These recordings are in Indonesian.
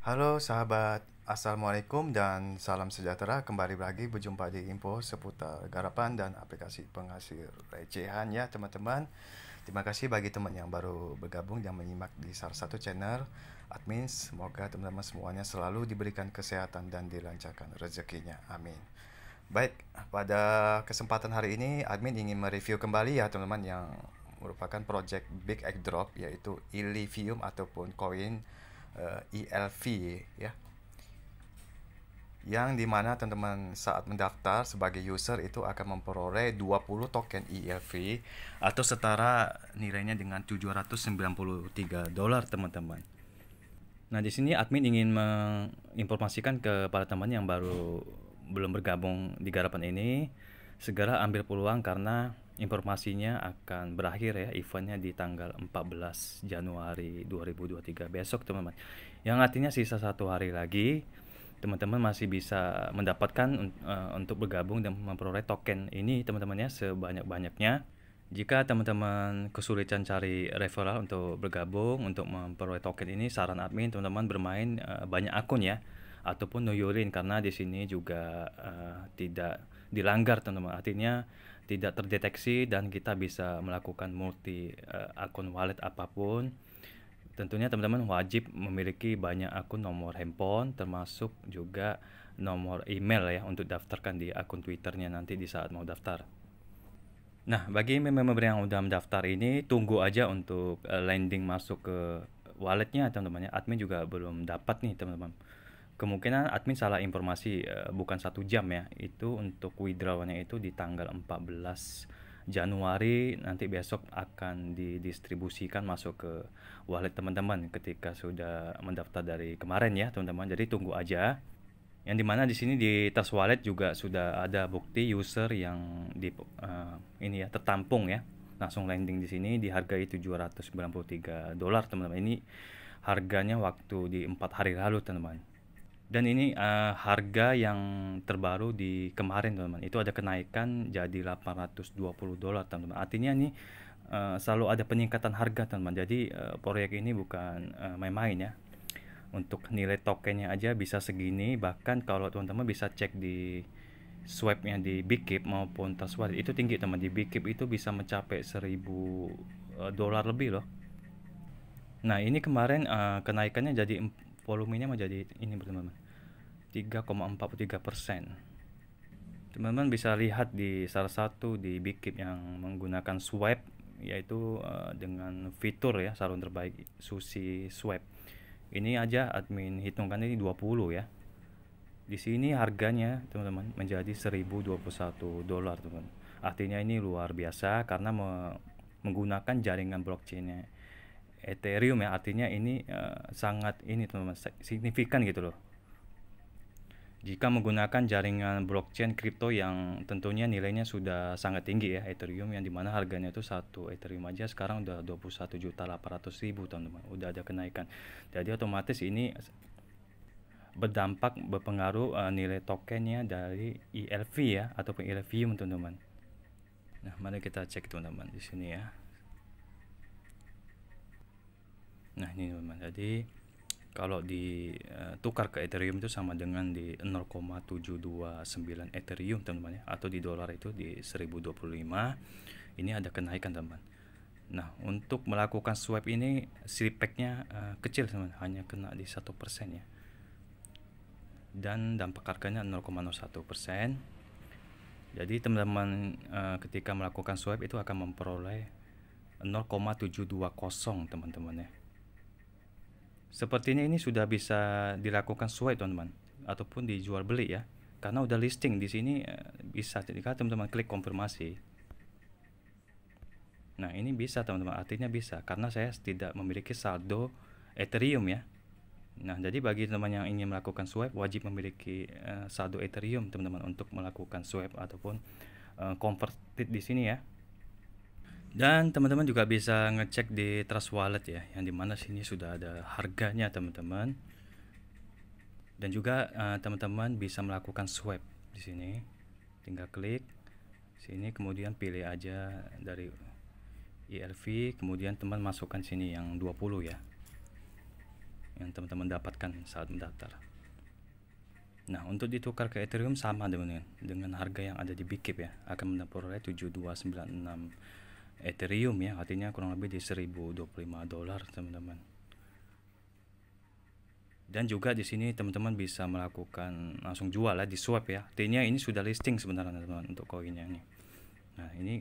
Halo sahabat, Assalamualaikum dan salam sejahtera Kembali lagi berjumpa di info seputar garapan dan aplikasi penghasil recehan ya teman-teman Terima kasih bagi teman yang baru bergabung dan menyimak di salah satu channel admin Semoga teman-teman semuanya selalu diberikan kesehatan dan dilancarkan rezekinya, amin Baik, pada kesempatan hari ini admin ingin mereview kembali ya teman-teman yang merupakan project Big Egg Drop yaitu Illivium ataupun koin ELV eh, e ya yang dimana teman-teman saat mendaftar sebagai user itu akan memperoleh 20 token ELV atau setara nilainya dengan 793 dolar teman-teman. Nah di sini admin ingin menginformasikan kepada teman yang baru belum bergabung di garapan ini segera ambil peluang karena informasinya akan berakhir ya eventnya di tanggal 14 Januari 2023 besok teman-teman yang artinya sisa satu hari lagi teman-teman masih bisa mendapatkan uh, untuk bergabung dan memperoleh token ini teman-temannya sebanyak-banyaknya jika teman-teman kesulitan cari referral untuk bergabung untuk memperoleh token ini saran admin teman-teman bermain uh, banyak akun ya ataupun nuyulin karena di sini juga uh, tidak dilanggar teman-teman artinya tidak terdeteksi dan kita bisa melakukan multi uh, akun wallet apapun. Tentunya teman-teman wajib memiliki banyak akun nomor handphone termasuk juga nomor email ya untuk daftarkan di akun Twitternya nanti di saat mau daftar. Nah, bagi member yang sudah mendaftar ini tunggu aja untuk uh, eh, landing masuk ke walletnya teman-teman ya. Admin juga belum dapat nih teman-teman kemungkinan admin salah informasi uh, bukan satu jam ya itu untuk withdrawannya itu di tanggal 14 Januari nanti besok akan didistribusikan masuk ke wallet teman-teman ketika sudah mendaftar dari kemarin ya teman-teman jadi tunggu aja yang dimana di sini di tas wallet juga sudah ada bukti user yang di uh, ini ya tertampung ya langsung landing di sini di harga dihargai 793 dolar teman-teman ini harganya waktu di empat hari lalu teman-teman dan ini uh, harga yang terbaru di kemarin teman-teman. Itu ada kenaikan jadi 820 dolar teman-teman. Artinya ini uh, selalu ada peningkatan harga teman-teman. Jadi uh, proyek ini bukan main main-main ya. Untuk nilai tokennya aja bisa segini. Bahkan kalau teman-teman bisa cek di swipe yang di Bikip maupun Taswari itu tinggi teman di Bikip itu bisa mencapai 1000 dolar lebih loh. Nah, ini kemarin uh, kenaikannya jadi volumenya menjadi ini teman-teman. 3,43 persen teman-teman bisa lihat di salah satu di Bikip yang menggunakan swipe yaitu eh, dengan fitur ya sarung terbaik susi swipe ini aja admin hitungkan ini 20 ya di sini harganya teman-teman menjadi 1021 dolar teman artinya ini luar biasa karena me menggunakan jaringan blockchainnya Ethereum ya artinya ini uh, sangat ini teman-teman signifikan gitu loh jika menggunakan jaringan blockchain kripto yang tentunya nilainya sudah sangat tinggi ya Ethereum yang dimana harganya itu satu Ethereum aja sekarang udah 21 juta 800 ribu teman-teman udah ada kenaikan jadi otomatis ini berdampak berpengaruh uh, nilai tokennya dari ELV ya ataupun Ethereum teman-teman nah mari kita cek teman-teman di sini ya nah ini teman-teman jadi kalau ditukar eh, ke Ethereum itu sama dengan di 0,729 Ethereum teman-teman ya atau di dolar itu di 1025 ini ada kenaikan teman nah untuk melakukan swap ini slipeknya uh, eh, kecil teman hanya kena di satu persen ya dan dampak harganya 0,01 persen jadi teman-teman uh, ketika melakukan swap itu akan memperoleh 0,720 teman-teman ya Sepertinya ini sudah bisa dilakukan sesuai teman-teman ataupun dijual beli ya. Karena udah listing di sini eh, bisa jika teman-teman klik konfirmasi. Nah, ini bisa teman-teman, artinya bisa karena saya tidak memiliki saldo Ethereum ya. Nah, jadi bagi teman teman yang ingin melakukan swipe wajib memiliki uh, saldo Ethereum teman-teman untuk melakukan swipe ataupun uh, eh, converted di sini ya. Dan teman-teman juga bisa ngecek di Trust Wallet ya, yang dimana sini sudah ada harganya teman-teman. Dan juga eh, teman-teman uh, bisa melakukan swap di sini. Tinggal klik sini kemudian pilih aja dari ILV, kemudian teman masukkan sini yang 20 ya. Yang teman-teman dapatkan saat mendaftar. Nah, untuk ditukar ke Ethereum sama dengan dengan harga yang ada di Bikip ya, akan mendapatkan 7296 Ethereum ya artinya kurang lebih di 1025 dolar teman-teman dan juga di sini teman-teman bisa melakukan langsung jual lah di swap ya artinya ini sudah listing sebenarnya teman-teman untuk koinnya ini nah ini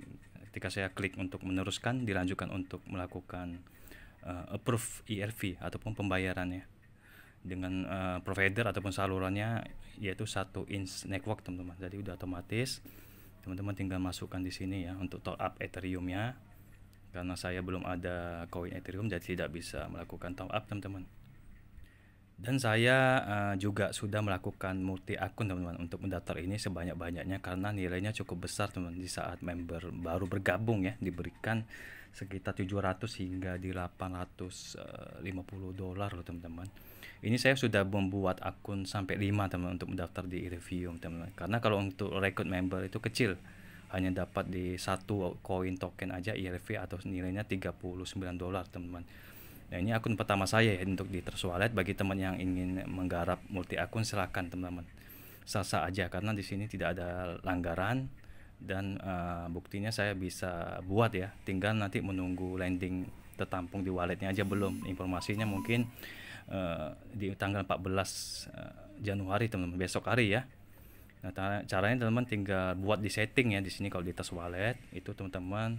ketika saya klik untuk meneruskan dilanjutkan untuk melakukan uh, approve ERV ataupun pembayarannya dengan uh, provider ataupun salurannya yaitu satu inch network teman-teman jadi udah otomatis teman-teman tinggal masukkan di sini ya untuk top up ethereumnya karena saya belum ada koin ethereum jadi tidak bisa melakukan top up teman-teman dan saya uh, juga sudah melakukan multi akun teman-teman untuk mendaftar ini sebanyak-banyaknya karena nilainya cukup besar teman di saat member baru bergabung ya diberikan sekitar 700 hingga di 850 eh, dolar loh teman-teman ini saya sudah membuat akun sampai 5 teman untuk mendaftar di review teman teman karena kalau untuk record member itu kecil hanya dapat di satu koin token aja IRV atau nilainya 39 dolar teman-teman nah ini akun pertama saya ya untuk di Trust bagi teman yang ingin menggarap multi akun silahkan teman-teman sasa aja karena di sini tidak ada langgaran dan uh, buktinya saya bisa buat ya tinggal nanti menunggu landing tertampung di walletnya aja belum informasinya mungkin Eh, di tanggal 14 eh, Januari teman-teman besok hari ya. Nah caranya teman-teman tinggal buat di setting ya di sini kalau di atas wallet itu teman-teman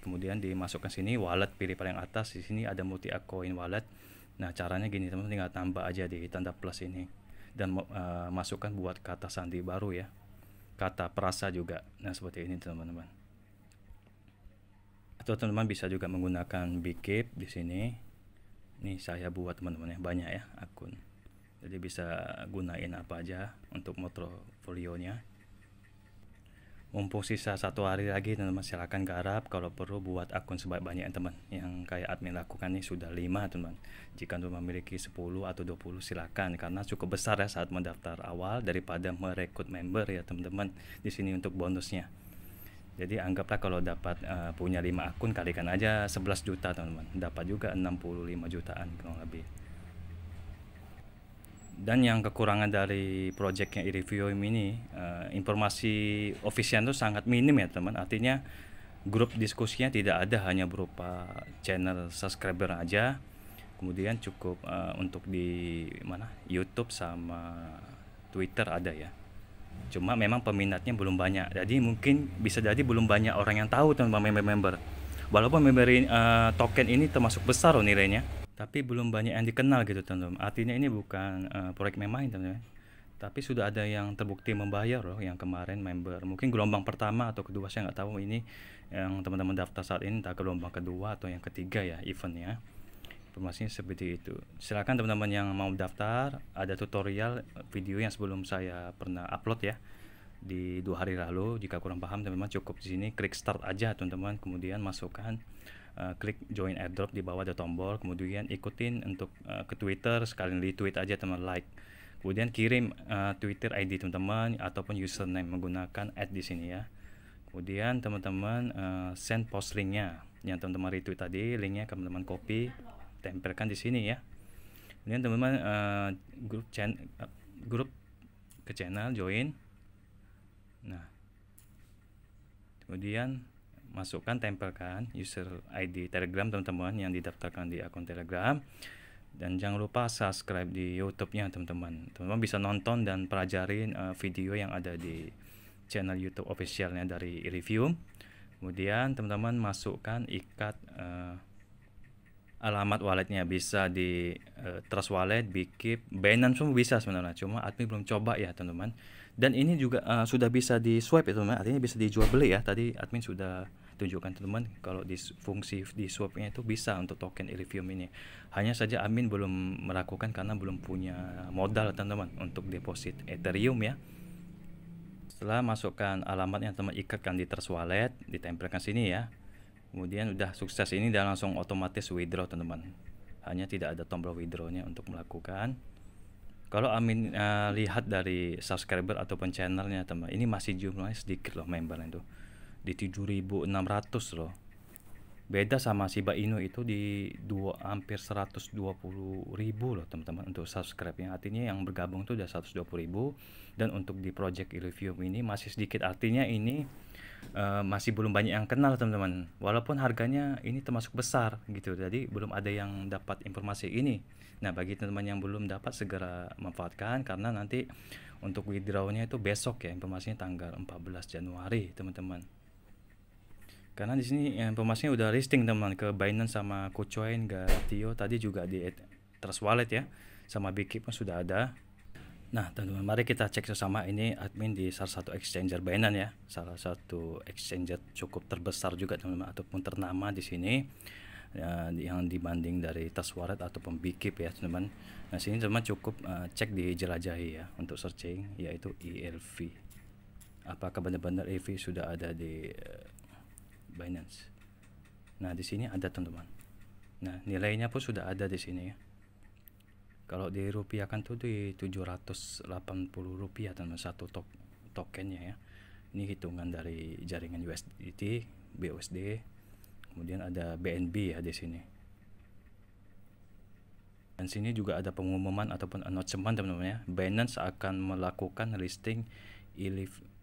kemudian dimasukkan sini wallet pilih paling atas di sini ada multi coin wallet. Nah caranya gini teman-teman tinggal tambah aja di tanda plus ini dan uh, masukkan buat kata sandi baru ya kata perasa juga. Nah seperti ini teman-teman. Atau teman-teman bisa juga menggunakan Bkip di sini ini saya buat teman-teman ya banyak ya akun jadi bisa gunain apa aja untuk portfolionya mumpung sisa satu hari lagi teman-teman silahkan garap kalau perlu buat akun sebanyak banyak ya, teman yang kayak admin lakukan ini sudah lima teman jika teman memiliki 10 atau 20 silahkan karena cukup besar ya saat mendaftar awal daripada merekrut member ya teman-teman di sini untuk bonusnya jadi anggaplah kalau dapat uh, punya 5 akun kalikan aja 11 juta teman-teman. Dapat juga 65 jutaan kurang lebih. Dan yang kekurangan dari projectnya e-review ini, uh, informasi official itu sangat minim ya teman. Artinya grup diskusinya tidak ada hanya berupa channel subscriber aja. Kemudian cukup uh, untuk di mana YouTube sama Twitter ada ya cuma memang peminatnya belum banyak jadi mungkin bisa jadi belum banyak orang yang tahu tentang member-member walaupun member uh, token ini termasuk besar loh nilainya tapi belum banyak yang dikenal gitu teman-teman artinya ini bukan uh, proyek memang teman-teman tapi sudah ada yang terbukti membayar loh yang kemarin member mungkin gelombang pertama atau kedua saya nggak tahu ini yang teman-teman daftar saat ini entah gelombang kedua atau yang ketiga ya eventnya informasinya seperti itu. Silakan teman-teman yang mau daftar, ada tutorial video yang sebelum saya pernah upload ya di dua hari lalu. Jika kurang paham, teman-teman cukup di sini klik start aja teman-teman, kemudian masukkan uh, klik join airdrop di bawah ada tombol, kemudian ikutin untuk uh, ke Twitter sekalian di tweet aja teman like. Kemudian kirim uh, Twitter ID teman-teman ataupun username menggunakan ad di sini ya. Kemudian teman-teman uh, send post linknya yang teman-teman retweet tadi, linknya teman-teman copy tempelkan di sini ya ini teman-teman uh, grup channel uh, grup ke channel join nah kemudian masukkan tempelkan user ID telegram teman-teman yang didaftarkan di akun telegram dan jangan lupa subscribe di YouTube-nya teman-teman. Teman-teman bisa nonton dan pelajarin uh, video yang ada di channel YouTube officialnya dari review. Kemudian teman-teman masukkan ikat uh, alamat walletnya bisa di uh, Trust Wallet, Bkip, Binance semua bisa sebenarnya. Cuma admin belum coba ya teman-teman. Dan ini juga uh, sudah bisa di swipe ya teman-teman. Artinya bisa dijual beli ya. Tadi admin sudah tunjukkan teman-teman kalau di fungsi di swapnya itu bisa untuk token Ethereum ini. Hanya saja admin belum melakukan karena belum punya modal teman-teman untuk deposit Ethereum ya. Setelah masukkan alamat yang teman ikatkan di Trust Wallet, ditempelkan sini ya kemudian udah sukses ini dan langsung otomatis withdraw teman-teman hanya tidak ada tombol withdrawnya untuk melakukan kalau Amin uh, lihat dari subscriber ataupun channelnya teman ini masih jumlahnya sedikit loh membernya itu di 7600 loh beda sama Shiba Inu itu di dua hampir puluh ribu loh teman-teman untuk subscribe yang artinya yang bergabung itu udah puluh ribu dan untuk di project review ini masih sedikit artinya ini Eh, masih belum banyak yang kenal teman-teman walaupun harganya ini termasuk besar gitu jadi belum ada yang dapat informasi ini nah bagi teman-teman yang belum dapat segera manfaatkan karena nanti untuk withdrawnya itu besok ya informasinya tanggal 14 Januari teman-teman karena di sini ya, informasinya udah listing teman ke Binance sama KuCoin, Gatio tadi juga di Trust Wallet ya sama Bikip pun sudah ada Nah, teman-teman, mari kita cek sesama ini admin di salah satu exchanger Binance ya. Salah satu exchanger cukup terbesar juga teman-teman ataupun ternama di sini uh, yang dibanding dari tas wallet ataupun pembikip ya, teman-teman. Nah, sini teman cukup uh, cek di jelajahi ya untuk searching yaitu ELV. Apakah benar-benar EV sudah ada di uh, Binance? Nah, di sini ada teman-teman. Nah, nilainya pun sudah ada di sini ya kalau di Rupiah kan tuh di 780 rupiah teman satu tok tokennya ya ini hitungan dari jaringan USDT BUSD kemudian ada BNB ya di sini dan sini juga ada pengumuman ataupun announcement teman-teman ya Binance akan melakukan listing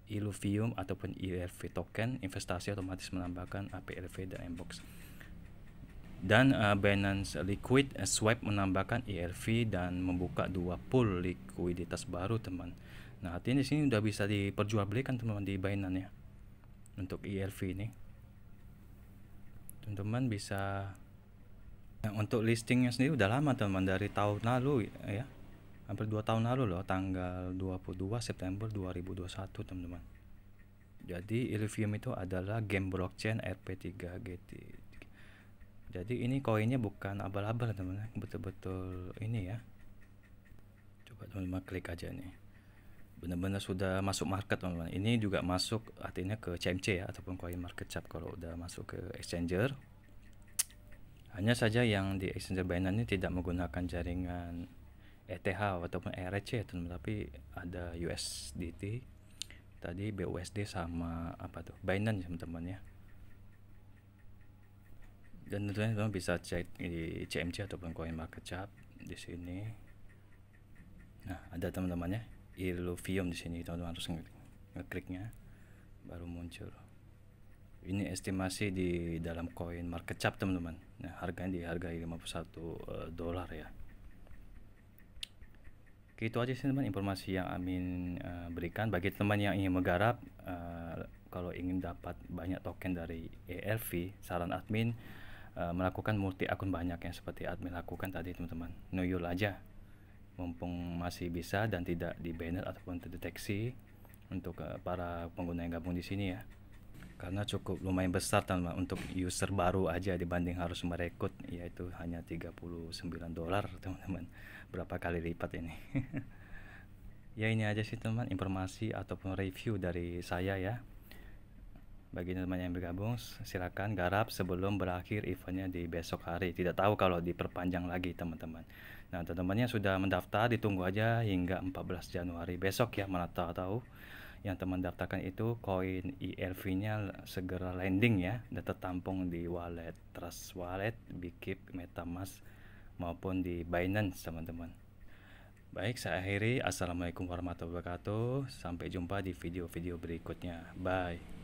Illuvium ataupun IRV e token investasi otomatis menambahkan APLV dan Mbox dan uh, Binance Liquid uh, Swap menambahkan ERV dan membuka dua pool likuiditas baru teman. Nah artinya di sini udah bisa diperjualbelikan teman di Binance ya untuk ERV ini. Teman-teman bisa nah, untuk listingnya sendiri udah lama teman dari tahun lalu ya hampir dua tahun lalu loh tanggal 22 September 2021 teman-teman. Jadi Ethereum itu adalah game blockchain RP3 GT jadi ini koinnya bukan abal-abal teman-teman betul-betul ini ya coba teman-teman klik aja nih benar-benar sudah masuk market teman-teman ini juga masuk artinya ke CMC ya ataupun koin market cap kalau udah masuk ke exchanger hanya saja yang di exchanger Binance ini tidak menggunakan jaringan ETH ataupun ERC ya, teman-teman tapi ada USDT tadi BUSD sama apa tuh Binance ya teman-teman ya dan tentunya teman bisa cek di CMC ataupun koin Market Cap di sini. Nah, ada teman-temannya Illuvium di sini, teman-teman harus ngekliknya baru muncul. Ini estimasi di dalam koin Market Cap, teman-teman. Nah, harganya di harga 51 dolar ya. Oke, itu aja sih teman informasi yang Amin uh, berikan bagi teman yang ingin menggarap uh, kalau ingin dapat banyak token dari ERV saran admin Eh, melakukan multi akun banyak yang seperti admin lakukan tadi teman-teman nuyul aja mumpung masih bisa dan tidak di banner ataupun terdeteksi untuk uh, para pengguna yang gabung di sini ya karena cukup lumayan besar teman untuk user baru aja dibanding harus merekrut yaitu hanya 39 dolar teman-teman berapa kali lipat ini ya ini aja sih teman informasi ataupun review dari saya ya bagi teman teman yang bergabung silakan garap sebelum berakhir eventnya di besok hari tidak tahu kalau diperpanjang lagi teman-teman nah teman-teman yang sudah mendaftar ditunggu aja hingga 14 Januari besok ya mana tahu, tahu yang teman daftarkan itu koin elv nya segera landing ya dan tertampung di wallet Trust Wallet, Bikip Metamask maupun di Binance teman-teman Baik, saya akhiri. Assalamualaikum warahmatullahi wabarakatuh. Sampai jumpa di video-video berikutnya. Bye.